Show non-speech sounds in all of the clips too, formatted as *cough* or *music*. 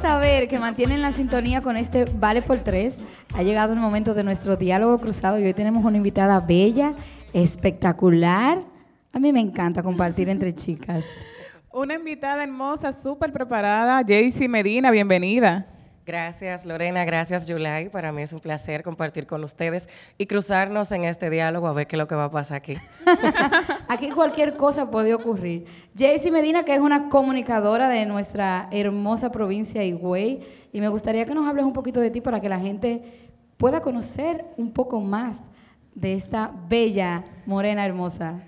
saber que mantienen la sintonía con este Vale por Tres. Ha llegado el momento de nuestro diálogo cruzado y hoy tenemos una invitada bella, espectacular. A mí me encanta compartir entre chicas. Una invitada hermosa, súper preparada, Jaycee Medina, bienvenida. Gracias Lorena, gracias Yulay. Para mí es un placer compartir con ustedes y cruzarnos en este diálogo a ver qué es lo que va a pasar aquí. *laughs* aquí cualquier cosa puede ocurrir. Jacy Medina, que es una comunicadora de nuestra hermosa provincia de Higüey, y me gustaría que nos hables un poquito de ti para que la gente pueda conocer un poco más de esta bella morena hermosa.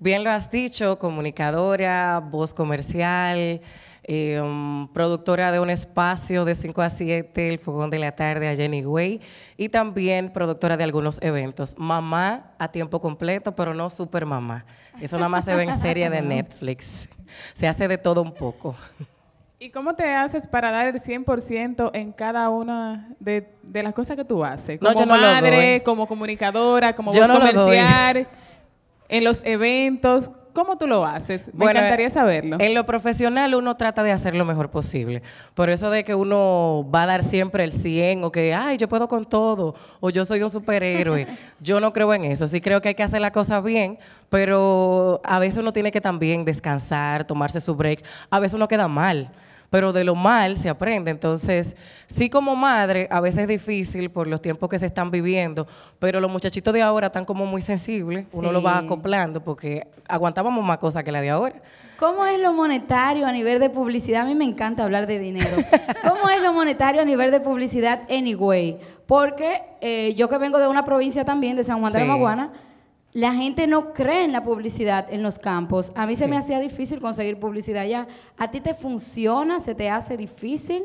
Bien lo has dicho, comunicadora, voz comercial. Em, productora de un espacio de 5 a 7, El Fogón de la Tarde, a Jenny Way, y también productora de algunos eventos. Mamá a tiempo completo, pero no super mamá. Eso nada más se ve en serie de Netflix. Se hace de todo un poco. ¿Y cómo te haces para dar el 100% en cada una de, las cosas que tú haces? Como madre, como comunicadora, como yo voz no comercial, en los eventos. ¿Cómo tú lo haces? Me encantaría saberlo. En lo profesional uno trata de hacer lo mejor posible. Por eso de que uno va a dar siempre el 100 o que, ay, yo puedo con todo o yo soy un superhéroe. *laughs* yo no creo en eso. Sí creo que hay que hacer las cosas bien, pero a veces uno tiene que también descansar, tomarse su break. A veces uno queda mal pero de lo mal se aprende. Entonces, sí como madre, a veces es difícil por los tiempos que se están viviendo, pero los muchachitos de ahora están como muy sensibles, uno lo va acoplando porque aguantábamos más cosas que la de ahora. ¿Cómo es lo monetario a nivel de publicidad? A mí me encanta hablar de dinero. *laughs* ¿Cómo es lo monetario a nivel de publicidad anyway? Porque eh, yo que vengo de una provincia también, de San Juan de la Maguana, la gente no cree en la publicidad en los campos. A mí se me hacía difícil conseguir publicidad allá. ¿A ti te funciona? ¿Se te hace difícil?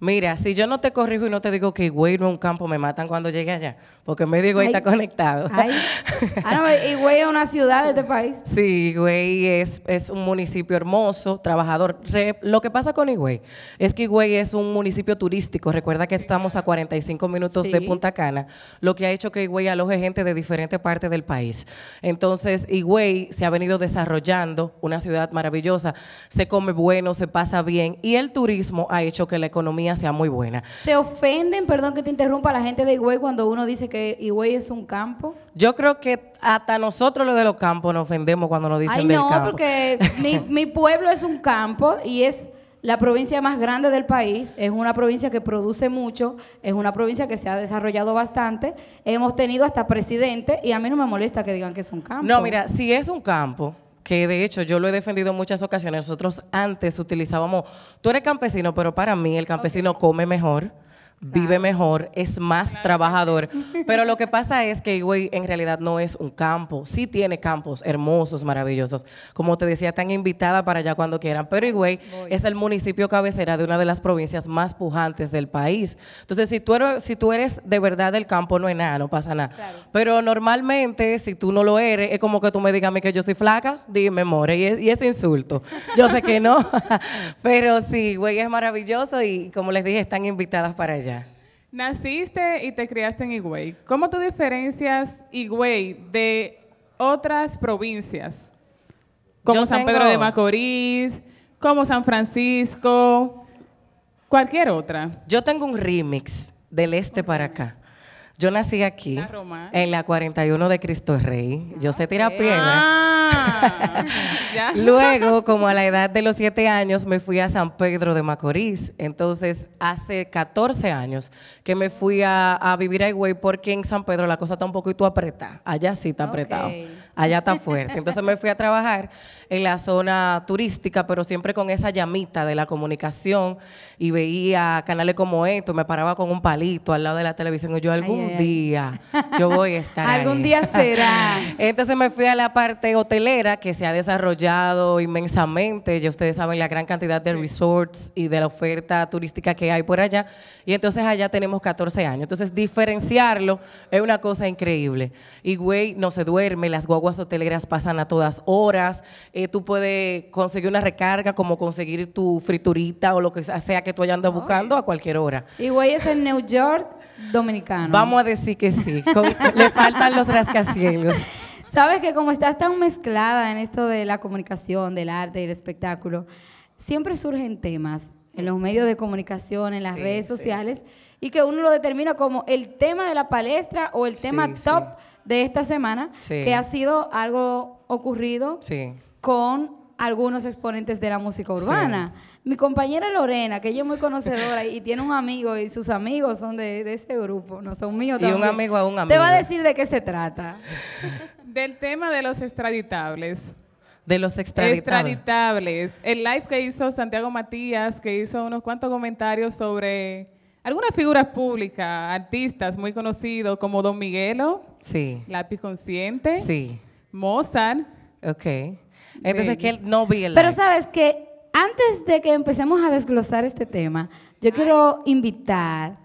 Mira, si yo no te corrijo y no te digo que Higüey no es un campo, me matan cuando llegue allá, porque en medio Higüey está conectado. Ay. *laughs* Ah, es una ciudad de este país. Sí, Higüey es, un municipio hermoso, trabajador. lo que pasa con Higüey es que Higüey es un municipio turístico. Recuerda que estamos a 45 minutos de Punta Cana, lo que ha hecho que Higüey aloje gente de diferentes partes del país. Entonces, Higüey se ha venido desarrollando, una ciudad maravillosa, se come bueno, se pasa bien, y el turismo ha hecho que la economía sea muy buena. ¿Se ofenden, perdón que te interrumpa, la gente de Higüey cuando uno dice que Higüey es un campo? Yo creo que hasta nosotros los de los campos nos ofendemos cuando nos dicen Ay, del no, no, porque *laughs* mi, mi pueblo es un campo y es la provincia más grande del país, es una provincia que produce mucho, es una provincia que se ha desarrollado bastante, hemos tenido hasta presidente y a mí no me molesta que digan que es un campo. No, mira, si es un campo, que de hecho yo lo he defendido en muchas ocasiones. Nosotros antes utilizábamos, tú eres campesino, pero para mí el campesino come mejor vive mejor, es más trabajador. *laughs* Pero lo que pasa es que Higüey en realidad no es un campo. Sí tiene campos hermosos, maravillosos. Como te decía, están invitadas para allá cuando quieran. Pero Higüey es el municipio cabecera de una de las provincias más pujantes del país. Entonces, si tú eres, si tú eres de verdad del campo, no es nada, no pasa nada. Pero normalmente, si tú no lo eres, es como que tú me digas a mí que yo soy flaca, dime, more, y es, insulto. Yo sé que no, *laughs* pero sí, Higüey es maravilloso y como les dije, están invitadas para allá. Naciste y te criaste en Higüey. ¿Cómo tú diferencias Higüey de otras provincias? Como San Pedro de Macorís, como San Francisco, cualquier otra. Yo tengo un remix del este para acá. Yo nací aquí, en la 41 de Cristo Rey. Yo sé tirar ah, piedra. Ah, *laughs* Luego, como a la edad de los siete años, me fui a San Pedro de Macorís. Entonces, hace 14 años que me fui a, vivir a Higüey porque en San Pedro la cosa está un poquito apretada. Allá sí está apretado allá está fuerte. Entonces me fui a trabajar en la zona turística, pero siempre con esa llamita de la comunicación y veía canales como estos, me paraba con un palito al lado de la televisión y yo algún día yo voy a estar *laughs* Algún día será. *laughs* Entonces me fui a la parte hotelera que se ha desarrollado inmensamente, ya ustedes saben la gran cantidad de resorts y de la oferta turística que hay por allá y entonces allá tenemos 14 años. Entonces diferenciarlo es una cosa increíble. Y güey, no se duerme, las guaguas hoteleras pasan a todas horas, eh, tú puedes conseguir una recarga como conseguir tu friturita o lo que sea que tú andas buscando a cualquier hora. Y güey es en New York dominicano. Vamos a decir que sí, *laughs* le faltan los rascacielos. Sabes que como estás tan mezclada en esto de la comunicación, del arte y el espectáculo, siempre surgen temas en los medios de comunicación, en las redes sociales, y que uno lo determina como el tema de la palestra o el tema top de esta semana, que ha sido algo ocurrido con algunos exponentes de la música urbana. Mi compañera Lorena, que ella es muy conocedora y tiene un amigo y sus amigos son de, este grupo, no son míos. Y un amigo a un amigo. Te va a decir de qué se trata. Del tema de los extraditables. De los extraditables. extraditables. El live que hizo Santiago Matías, que hizo unos cuantos comentarios sobre algunas figuras públicas, artistas muy conocidos como Don Miguelo, sí. Lápiz Consciente, sí. Mozart. Ok. Entonces, que él no Pero sabes que antes de que empecemos a desglosar este tema, yo quiero invitar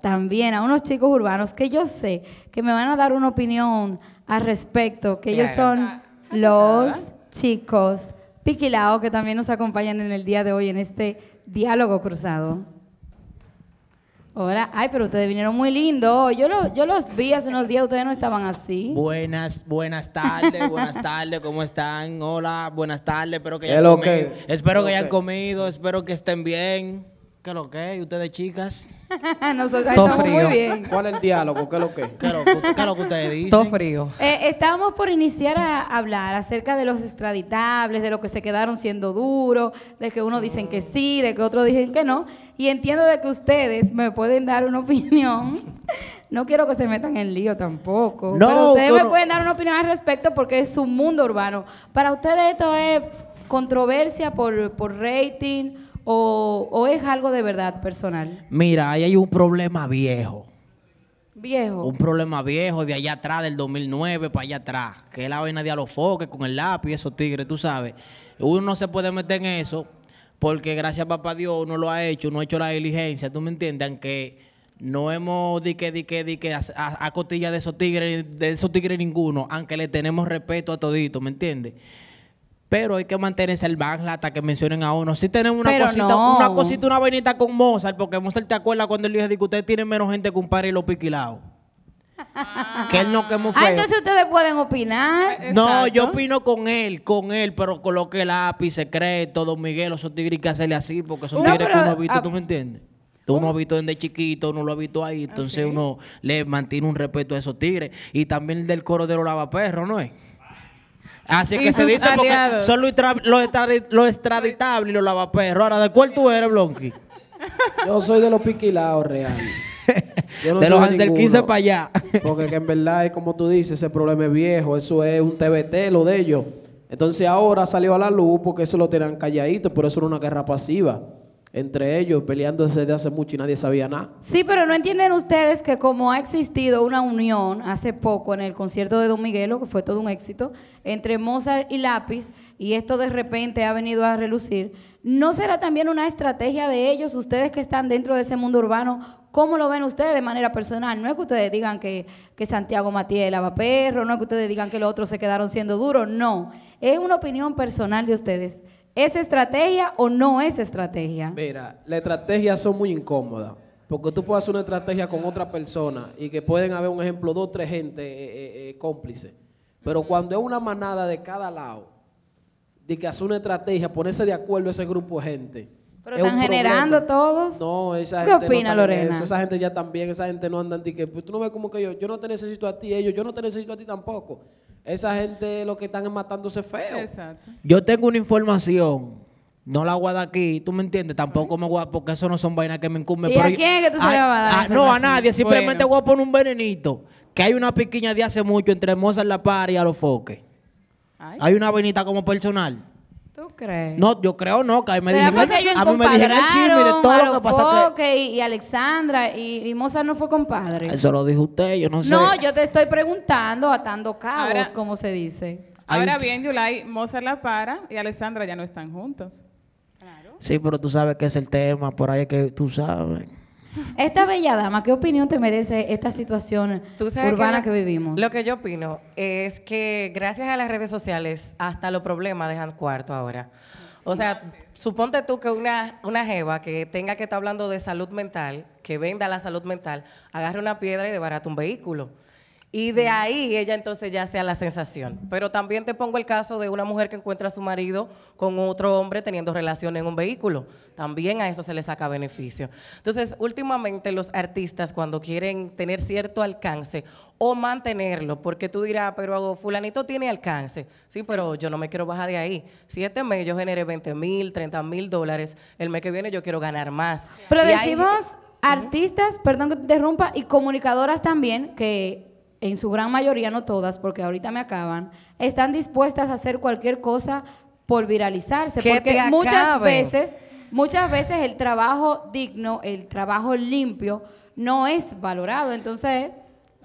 también a unos chicos urbanos que yo sé que me van a dar una opinión al respecto, que ellos son los chicos Piquilao que también nos acompañan en el día de hoy en este diálogo cruzado. Hola, ay, pero ustedes vinieron muy lindo. Yo, yo los vi hace unos días, ustedes no estaban así. Buenas, buenas tardes, buenas tardes, ¿cómo están? Hola, buenas tardes, espero que hayan Espero que comido, espero que estén bien. ¿Qué lo que? ¿Y ustedes chicas? *laughs* Nosotros estamos frío. ¿Cuál es el diálogo? ¿Qué lo que? *laughs* ¿Qué lo, lo que ustedes dicen? Todo frío. Eh, estábamos por iniciar a hablar acerca de los extraditables, de los que se quedaron siendo duros, de que unos dicen que sí, de que otros dicen que no. Y entiendo de que ustedes me pueden dar una *laughs* opinión. No quiero que se metan en lío tampoco. No, pero ustedes me pueden dar una opinión al respecto porque es un mundo urbano. Para ustedes esto es controversia por, por rating o, es algo de verdad personal? Mira, ahí hay un problema viejo. Viejo. Un problema viejo de allá atrás, del 2009 para allá atrás, que es la vaina de alofoque con el lápiz, esos tigres, tú sabes. Uno no se puede meter en eso porque gracias a papá Dios uno lo ha hecho, uno ha hecho la diligencia, ¿tú me entiendes? Aunque no hemos di que, di que, a, a, de esos tigres, de esos tigres ninguno, aunque le tenemos respeto a todito, ¿me entiendes? Pero hay que mantenerse el backline hasta que mencionen a uno. Si tenemos una cosita, una cosita, una vainita con Mozart, porque Mozart te acuerda cuando él dijo que ustedes tienen menos gente que un par y lo piquilados. Ah. que él no quemó fue. Ah, entonces ustedes pueden opinar. Eh, no, yo opino con él, con él, pero con lo que lápiz, secreto, Don Miguel, esos tigres que hacerle así, porque son tigres que uno ha visto, ¿tú me entiendes? Uno ha visto desde chiquito, uno lo ha visto ahí, entonces uno le mantiene un respeto a esos tigres. Y también el del coro de los lavaperros, ¿no es? Así que se dice porque son los lo, extraditables y los lavaperros. Ahora, ¿de cuál tú eres, Blonky? Yo soy de los piquilados real. *laughs* de los Hansel 15 para allá. *laughs* Porque en verdad es como tú dices, ese problema es viejo, eso es un TBT, lo de ellos. Entonces ahora salió a la luz porque eso lo tenían calladito, pero eso era una guerra pasiva entre ellos peleándose desde hace mucho y nadie sabía nada. Sí, pero no entienden ustedes que como ha existido una unión hace poco en el concierto de Don Miguelo, que fue todo un éxito, entre Mozart y Lápiz, y esto de repente ha venido a relucir, ¿no será también una estrategia de ellos, ustedes que están dentro de ese mundo urbano, ¿Cómo lo ven ustedes de manera personal? No es que ustedes digan que, Santiago Matías lava perro, no es que ustedes digan que los otros se quedaron siendo duros, no. Es una opinión personal de ustedes. ¿Es estrategia o no es estrategia? Mira, las estrategias son muy incómodas. Porque tú puedes hacer una estrategia con otra persona y que pueden haber, un ejemplo, dos o tres gente eh, eh, eh, cómplices. Pero cuando es una manada de cada lado, de que hace una estrategia, ponerse de acuerdo ese grupo de gente. Pero están generando todos. No, esa gente. opina no Esa gente ya también, esa gente no anda en que, pues, tú no ves como que yo, yo no te necesito a ti, ellos, yo no te necesito a ti tampoco esa gente lo que están matándose feo. Yo tengo una información. No la voy aquí, ¿tú me entiendes? Tampoco me voy Porque eso no son vainas que me incumben. ¿Y a quién que tú se la vas a dar? no, a nadie. Simplemente voy a poner un venenito. Que hay una piquiña de hace mucho entre Hermosa en La Par y a Hay una venita como personal. ¿Tú crees? No, yo creo no, que a mí me dijeron, a mí me dijeron el chisme de todo lo que Y, y Alexandra y, Moza Mozart no fue compadre. Eso lo dijo usted, yo no sé. No, yo te estoy preguntando, atando cabos, como se dice. Ahora bien, Yulay, Mozart la para y Alexandra ya no están juntos. Claro. Sí, pero tú sabes que es el tema, por ahí que tú sabes. Esta bella dama, ¿qué opinión te merece esta situación urbana que, vivimos? Lo que yo opino es que gracias a las redes sociales hasta los problemas dejan cuarto ahora. o sea, suponte tú que una, una jeva que tenga que estar hablando de salud mental, que venda la salud mental, agarre una piedra y debarate un vehículo. Y de ahí ella entonces ya sea la sensación. Pero también te pongo el caso de una mujer que encuentra a su marido con otro hombre teniendo relación en un vehículo. También a eso se le saca beneficio. Entonces, últimamente los artistas cuando quieren tener cierto alcance o mantenerlo, porque tú dirás, pero fulanito tiene alcance. Sí, pero yo no me quiero bajar de ahí. Si este mes yo generé 20 mil, 30 mil dólares, el mes que viene yo quiero ganar más. Pero decimos... Artistas, perdón que te interrumpa, y comunicadoras también, que en su gran mayoría, no todas, porque ahorita me acaban, están dispuestas a hacer cualquier cosa por viralizarse. Porque muchas veces, muchas veces el trabajo digno, el trabajo limpio, no es valorado. Entonces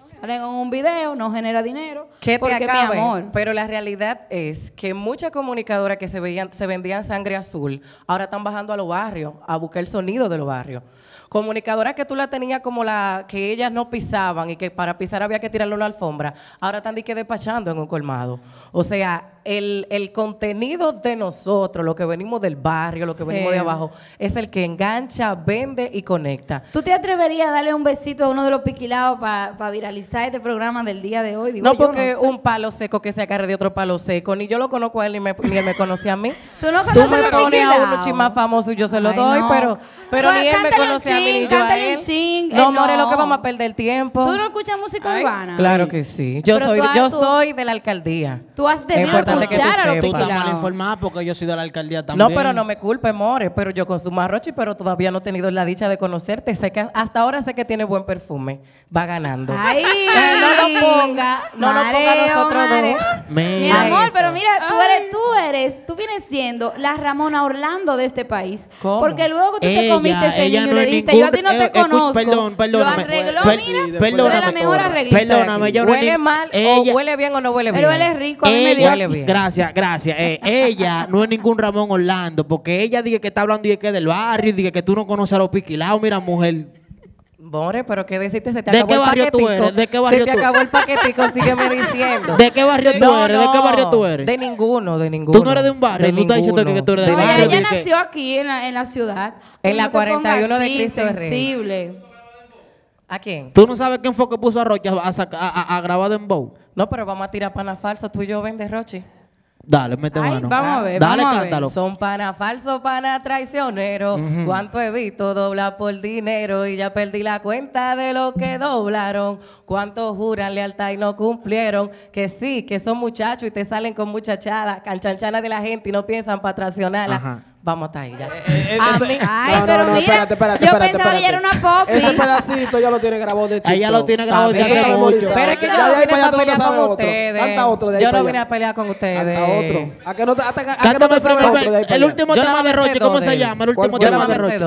salen un video, no genera dinero. Que te acabe, Pero la realidad es que muchas comunicadoras que se, veían, se vendían sangre azul, ahora están bajando a los barrios a buscar el sonido de los barrios. Comunicadoras que tú la tenías como la que ellas no pisaban y que para pisar había que tirarle una alfombra, ahora están de despachando en un colmado. O sea, el, contenido de nosotros, lo que venimos del barrio, lo que venimos de abajo, es el que engancha, vende y conecta. ¿Tú te atreverías a darle un besito a uno de los piquilados para virar? lista este programa del día de hoy. Digo, no porque un palo seco que se agarre de otro palo seco, ni yo lo conozco a él ni, él me conoce a mí. Tú no conoces Tú me pones a uno más famoso y yo se lo doy, pero, pero ni él me conoce a mí ni yo a él. no, eh, more, lo que vamos a perder tiempo. Tú no escuchas música urbana. Claro que sí. Yo soy yo soy de la alcaldía. Tú has debido escuchar que tú a los mal informada porque yo soy de la alcaldía también. No, pero no me culpe, more, pero yo consumo arrochi, pero todavía no he tenido la dicha de conocerte. Sé que hasta ahora sé que tiene buen perfume. Va ganando no lo ponga. No nos ponga nosotros dos. Mi amor, pero mira, tú eres, tú eres, tú vienes siendo la Ramona Orlando de este país. Porque luego tú te comiste ese niño no le diste, yo a ti no eh, te eh, conozco. perdón, Lo arregló, mira, perdóname, la mejor Huele mal o huele bien o no huele bien. Pero huele rico, a mí me huele bien. Gracias, gracias. Eh, ella no es ningún Ramón Orlando, porque ella dice que está hablando y que del barrio, dice que tú no conoces a los piquilados. Mira, mujer, More, pero ¿qué deciste? Se te ¿De acabó qué el barrio paquetico? tú eres? ¿De qué barrio Se te acabó el paquetico, sígueme diciendo. *laughs* ¿De qué barrio tú eres? ¿De qué barrio tú eres? De ninguno, de ninguno. Tú no eres de un barrio, tú estás diciendo que tú eres de un barrio. Ella nació aquí en la, en la ciudad. En la 41 de Cristo sensible. ¿A quién? ¿Tú no sabes qué enfoque puso a Rocha a, a, a, a grabar Dembow? No, pero vamos a tirar pana falso. Tú y yo vendes de Rochi. Dale, mete mano. Vamos a ver. Dale, vamos cántalo. A ver. Son pana falso, pana traicionero. Cuánto he visto doblar por dinero y ya perdí la cuenta de lo que doblaron. Cuántos juran lealtad y no cumplieron. Que sí, que son muchachos y te salen con muchachadas, canchanchanas de la gente y no piensan para traicionarla. Ajá. Vamos estar ahí, ya. Eh, eh ay, pero mira, espérate, espérate, yo pensaba que era una pop. Ese pedacito ya lo tiene grabado de ti ah, Ya lo tiene grabado de hace mucho. Pero es que yo no vine a pelear con ustedes. Canta otro de ahí Yo no vine a pelear con ustedes. Canta otro. ¿A que no, hasta, a que no me sabe otro El último tema de Roche, ¿cómo se llama? El último tema de Roche. El,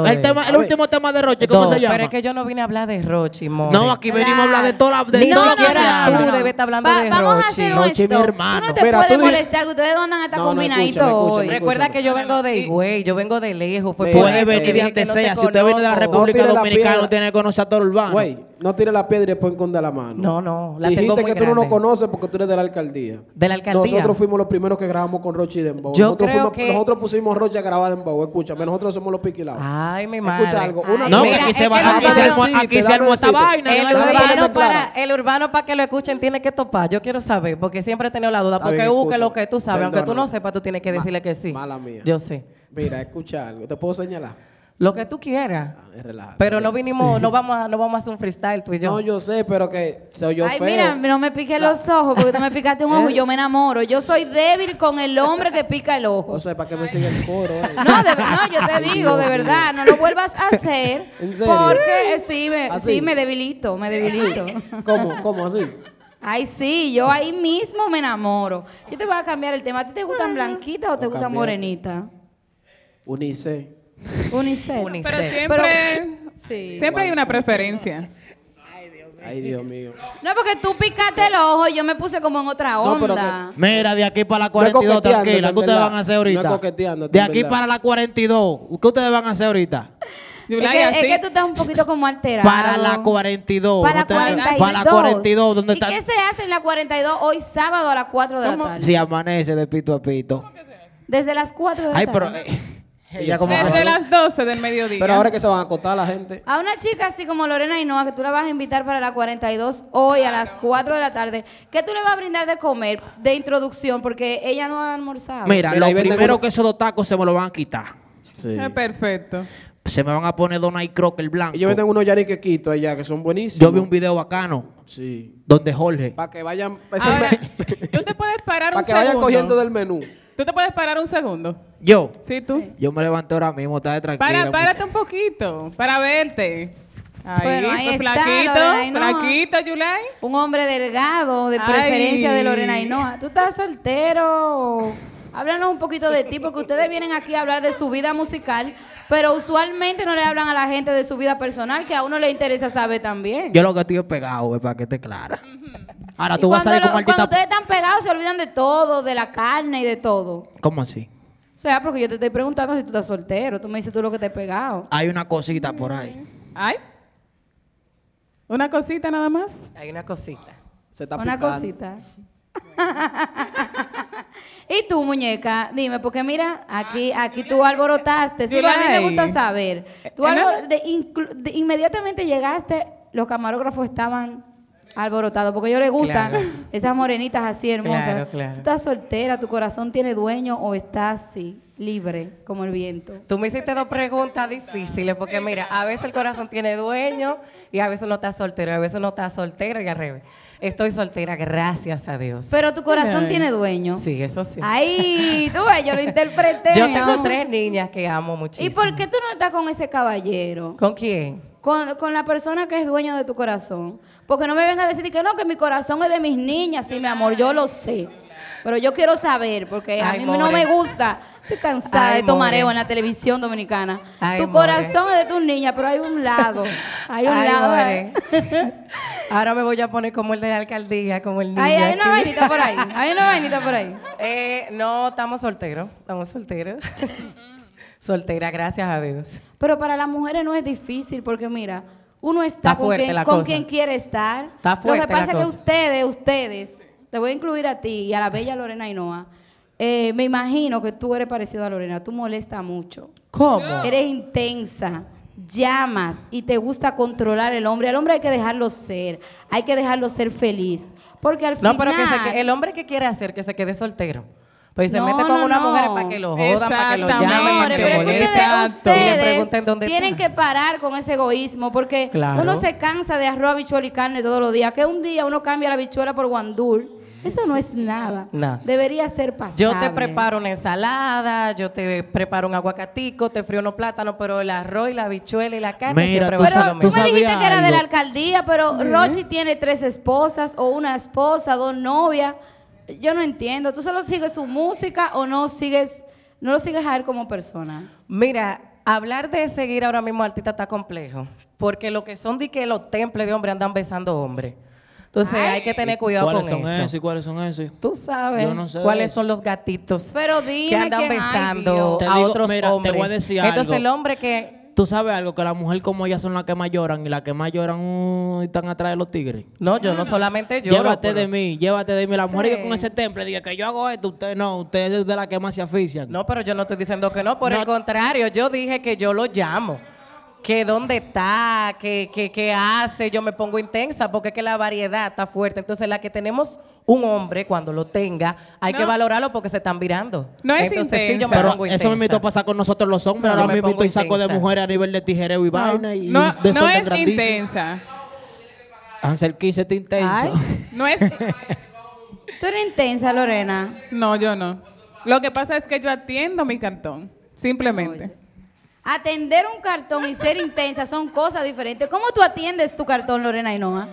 último tema de Roche, ¿cómo se llama? Pero es que yo no vine a hablar de Roche, more. No, aquí venimos a hablar de todas No, no, no, tú debes estar hablando de Roche. Vamos a hacer esto. Roche, mi hermano. Tú no te puedes molestar, ustedes andan hasta combinaditos hoy. Recuerda que yo vengo de Higüey güey, yo vengo de lejos. Fue Puede venir de donde sea. Si usted viene de la República Dominicana, no tiene que conocer a todo urbano. No tire la piedra y después enconde la mano. No, no. Dijiste que tú no nos conoces porque tú eres de la alcaldía. De la alcaldía. Nosotros fuimos los primeros que grabamos con Rochi Dembow. Yo nosotros, creo nosotros pusimos Rochi a grabar Dembow. Escúchame, ah. nosotros somos los piquilados. Ay, mi madre. Escucha algo. no, mira, aquí se va, aquí se, aquí esta vaina. El urbano, para, el urbano, para que lo escuchen, tiene que topar. Yo quiero saber, porque siempre he tenido la duda. Porque busque lo que tú sabes. Aunque tú no sepas, tú tienes que decirle que sí. Mala mía. Yo sé. Mira, escucha algo. ¿Te puedo señalar? Lo que tú quieras. Ah, pero no vinimos, no vamos, a, no vamos a hacer un freestyle tú y yo. No, yo sé, pero que se oyó Ay, mira, no me piques los ojos, porque tú me picaste un ojo y *laughs* yo me enamoro. Yo soy débil con el hombre que pica el ojo. O sea, ¿para qué me sigue el coro? Eh? No, no, yo te *laughs* digo, de verdad, no lo vuelvas a hacer. *laughs* ¿En serio? Porque eh, sí, me, debilito, me debilito. ¿Cómo? ¿Cómo así? Ay, sí, yo ahí mismo me enamoro. Yo te voy a cambiar el tema. ¿A ti te gustan blanquitas o te gustan morenitas? Unice. Unicel. Pero siempre, siempre hay una preferencia. Ay, Dios mío. No, porque tú picaste el ojo y yo me puse como en otra onda. Mira, de aquí para la 42, tranquila. ¿Qué ustedes van a hacer ahorita? De aquí para la 42, ¿qué ustedes van a hacer ahorita? Es que, tú estás un poquito como alterado. Para la 42. Para la 42. ¿Y qué se hace en la 42 hoy sábado a las 4 de la tarde? Si amanece de pito a pito. Desde las 4 de la tarde. Pero, eh, ella como Desde las 12 del mediodía. Pero ahora que se van a acotar la gente. A una chica así como Lorena Hinoa, que tú la vas a invitar para la 42 hoy a las 4 de la tarde, ¿qué tú le vas a brindar de comer, de introducción? Porque ella no ha almorzado. Mira, lo primero que esos dos tacos se me lo van a quitar. Sí. Perfecto. Se me van a poner y Crocker el blanco. Yo me tengo unos quito allá que son buenísimos. Yo vi un video bacano sí. donde Jorge. Para que vayan. Yo *laughs* te puedes parar *laughs* un Para que vayan cogiendo del menú. ¿Tú te puedes parar un segundo? ¿Yo? Sí, tú. Yo me levanté ahora mismo, está de Para, párate un poquito, para verte. Ahí, pues está, flaquito, flaquito, Un hombre delgado, de preferencia de Lorena Ainoa. Tú estás soltero. Háblanos un poquito de ti, porque ustedes vienen aquí a hablar de su vida musical, pero usualmente no le hablan a la gente de su vida personal, que a uno le interesa saber también. Yo lo que estoy pegado, para que esté clara. Ahora tú vas a salir Cuando ustedes están pegados, se olvidan de todo, de la carne y de todo. ¿Cómo así? O sea, porque yo te estoy preguntando si tú estás soltero. Tú me dices tú lo que te he pegado. Hay una cosita por ahí. ¿Ay? ¿Una cosita nada más? Hay una cosita. Se está Una cosita. *laughs* Y tú, muñeca, dime, porque mira, aquí, ah, aquí tú alborotaste. sí, a mí me gusta saber. Eh, inmediatamente llegaste, los camarógrafos estaban alborotados, porque a ellos les gustan esas morenitas así hermosas. Tú estás soltera, tu corazón tiene dueño o estás así libre como el viento. Tú me hiciste dos preguntas difíciles, porque mira, a veces el corazón tiene dueño y a veces no está soltero, a veces no está soltero y al Estoy soltera, gracias a Dios. Pero tu corazón tiene dueño. Sí, eso sí. Ahí, tú, yo lo interpreté. Yo tengo tres niñas que amo muchísimo. ¿Y por qué tú no estás con ese caballero? ¿Con quién? Con, la persona que es dueño de tu corazón. Porque no me vengas a decir que no, que mi corazón es de mis niñas. Sí, mi amor, yo lo sé. Pero yo quiero saber, porque a mí no me gusta. Estoy cansada de de tomareo en la televisión dominicana. tu corazón es de tus niñas, pero hay un lado. Hay un lado. *laughs* Ahora me voy a poner como el de la alcaldía, como el niño. Hay, una vainita por ahí. Hay una vainita por ahí. *laughs* Eh, no, estamos solteros. Estamos solteros. *laughs* Soltera, gracias a Dios. Pero para las mujeres no es difícil, porque mira, uno está, con, quien, quiere estar. Está fuerte Lo que pasa es que ustedes, ustedes, te voy a incluir a ti y a la bella Lorena Ainoa. Eh, me imagino que tú eres parecido a Lorena, tú molestas mucho. ¿Cómo? Eres intensa, llamas y te gusta controlar el hombre. Al hombre hay que dejarlo ser, hay que dejarlo ser feliz. Porque al final. No, pero el hombre que quiere hacer que se quede soltero. Pues se mete con una mujer para que lo jodan, para que lo llamen, que Y le dónde Tienen que parar con ese egoísmo porque uno se cansa de arroz, habichuela y carne todos los días. Que un día uno cambia la bichuela por guandul eso no es nada. Debería ser pasable. Yo te preparo una ensalada, yo te preparo un aguacatico, te frío unos plátanos, pero el arroz y la habichuela y la carne pero, Tú me dijiste que era de la alcaldía, pero Rochi tiene tres esposas o una esposa, dos novias. Yo no entiendo. ¿Tú solo sigues su música o no sigues, no lo sigues a él como persona? Mira, hablar de seguir ahora mismo artista está complejo, porque lo que son de que los temples de hombre andan besando hombres. Entonces hay que tener cuidado con eso. ¿Cuáles son esos? ¿Cuáles son esos? Tú sabes Yo no sé cuáles son los gatitos Pero que andan besando a otros mira, te voy a decir Entonces el hombre que... Tú sabes algo, que la mujer como ellas son las que más lloran y las que más lloran uh, están atrás de los tigres. No, yo no solamente lloro. llévate de mí, llévate de mí. La mujer que con ese temple diga que yo hago esto, usted no, usted es de la que más se asfixian. No, pero yo no estoy diciendo que no. Por el contrario, yo dije que yo lo llamo que dónde está, que, hace, yo me pongo intensa, porque es que la variedad está fuerte. Entonces, la que tenemos un hombre, cuando lo tenga, hay que valorarlo porque se están virando. No es intensa. yo Pero eso me invito a pasar con nosotros los hombres, ahora me invito y saco de mujeres a nivel de tijereo y vaina no, no es intensa intensa. el 15 está intenso. no es... ¿Tú eres intensa, Lorena? No, yo no. Lo que pasa es que yo atiendo mi cartón, simplemente. Atender un cartón y ser intensa son cosas diferentes. ¿Cómo tú atiendes tu cartón, Lorena Ainoa?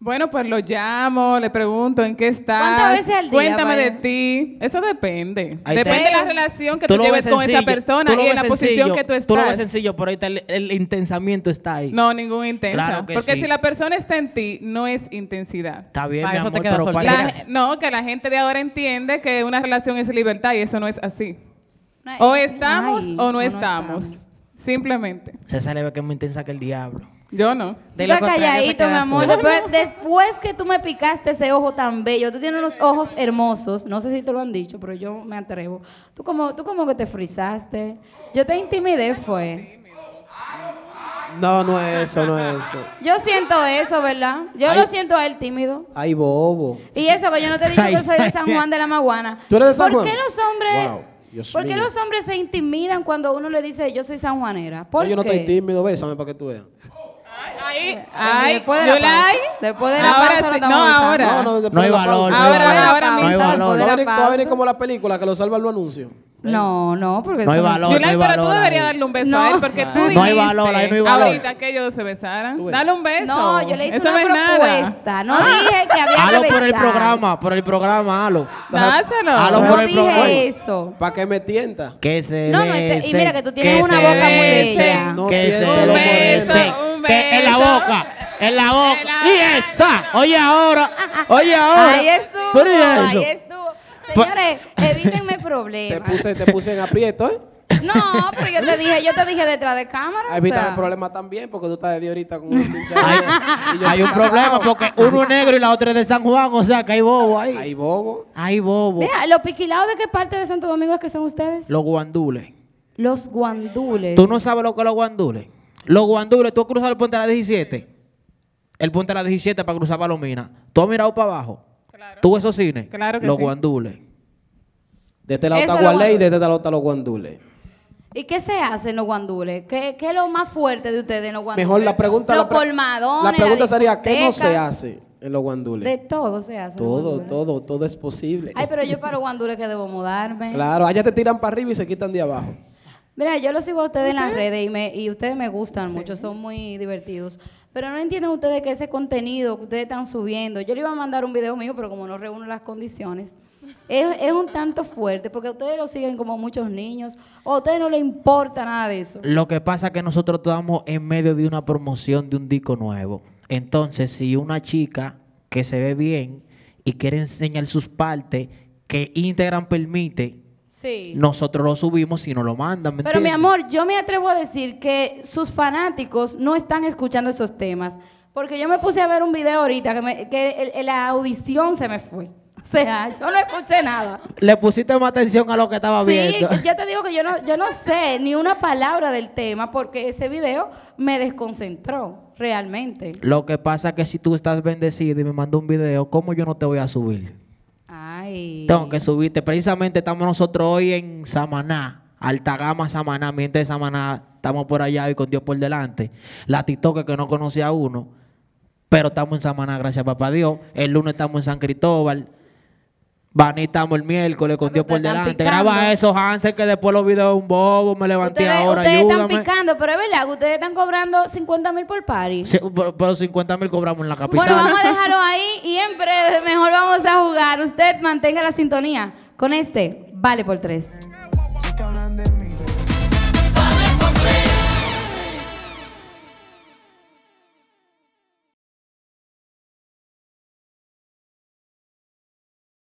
Bueno, pues lo llamo, le pregunto en qué está. ¿Cuántas veces al día? Cuéntame de ti. Eso depende. depende de la relación que tú, lleves con esa persona y en la posición que tú estás. Tú lo sencillo, pero ahí el, intensamiento está ahí. No, ningún intenso. Porque si la persona está en ti, no es intensidad. Está bien, para mi No, que la gente de ahora entiende que una relación es libertad y eso no es así. O estamos o no, estamos. Simplemente. César le que es muy intensa que el diablo. Yo no. De la calladito, mi amor. Después, que tú me picaste ese ojo tan bello, tú tienes unos ojos hermosos. No sé si te lo han dicho, pero yo me atrevo. Tú como, tú como que te frizaste. Yo te intimidé, fue. No, no es eso, no es eso. Yo siento eso, ¿verdad? Yo lo siento a él tímido. Ay, bobo. Y eso que yo no te he dicho que soy de San Juan de la Maguana. ¿Tú eres de San Juan? ¿Por qué los hombres ¿Por qué los hombres se intimidan cuando uno le dice yo soy sanjuanera? ¿Por no, yo no estoy tímido, bésame para que tú veas. Ahí, eh, ahí, Después de la ahora pausa sí, no, ahora. No, hay valor. Ahora, ahora, mismo. No hay Va a, como la película que lo salva el anuncio. No, no, porque no hay valor. pero valor tú deberías darle un beso a él porque tú dijiste no hay valor, ahí no hay valor. ahorita que ellos se besaran. Dale un beso. No, yo le hice una propuesta. No ah. dije que había Halo por el programa, por el programa, halo. Dáselo. Halo por el programa. eso. ¿Para qué me tienta? Que se No, no, este, y mira que tú tienes una boca muy bella. Que se lo Un beso. En la boca. En la boca. y esa. Oye ahora. Oye ahora. Ahí estuvo. Ahí estuvo. Pues, Señores, evítenme problemas. Te puse, te puse en aprieto, ¿eh? No, pero yo te dije, yo te dije detrás de cámara. Ahí problemas también, porque tú estás de ahorita con un *laughs* chinchado. Hay, un problema, porque uno es negro y la otra es de San Juan, o sea que hay bobo ahí. Hay bobo. Hay bobo. Mira, ¿los piquilados de qué parte de Santo Domingo es que son ustedes? Los guandules. Los guandules. ¿Tú no sabes lo que es los guandules? Los guandules, tú has cruzado el puente de la 17. El puente de la 17 para cruzar Palomina. Tú has mirado para abajo. Claro. ¿Tú esos cines? Claro los guandules. De este lado está y de este lado los guandules. ¿Y qué se hace en los guandules? ¿Qué, es lo más fuerte de ustedes en los guandules? Mejor la pregunta... Los la, la pregunta sería, ¿qué no se hace en los guandules? De todo se hace. Todo, todo, todo es posible. Ay, pero yo para los guandules que debo mudarme. Claro, allá te tiran para arriba y se quitan de abajo. Mira, yo lo sigo a ustedes en las redes y, me, y ustedes me gustan mucho, son muy divertidos. Pero no entienden ustedes que ese contenido que ustedes están subiendo, yo le iba a mandar un video mío, pero como no reúno las condiciones, es, un tanto fuerte, porque ustedes lo siguen como muchos niños, o a ustedes no les importa nada de eso. Lo que pasa es que nosotros estamos en medio de una promoción de un disco nuevo. Entonces, si una chica que se ve bien y quiere enseñar sus partes que Instagram permite, nosotros lo subimos y no lo mandan. Pero mi amor, yo me atrevo a decir que sus fanáticos no están escuchando esos temas. Porque yo me puse a ver un video ahorita que, que la audición se me fue. *laughs* O sea, yo no escuché nada. Le pusiste más atención a lo que estaba viendo. Sí, yo *laughs* te digo que yo no, yo no sé ni una palabra del tema porque ese video me desconcentró realmente. Lo que pasa es que si tú estás bendecido y me mandas un video, ¿cómo yo no te voy a subir? Ay. Tengo que subiste Precisamente estamos nosotros hoy en Samaná, Altagama Samaná, mi de Samaná, estamos por allá y con Dios por delante. La Titoca que no conocía a uno, pero estamos en Samaná, gracias papá Dios. El lunes estamos en San Cristóbal estamos el miércoles con Dios por delante. Graba eso, Hansel, que después los videos un bobo, me levanté ustedes, ahora. Ustedes están picando, pero es verdad que ustedes están cobrando 50 mil por party. pero, 50 mil cobramos en la capital. Bueno, vamos a *laughs* dejarlo ahí y mejor vamos a jugar. Usted mantenga la sintonía con este. Vale por tres.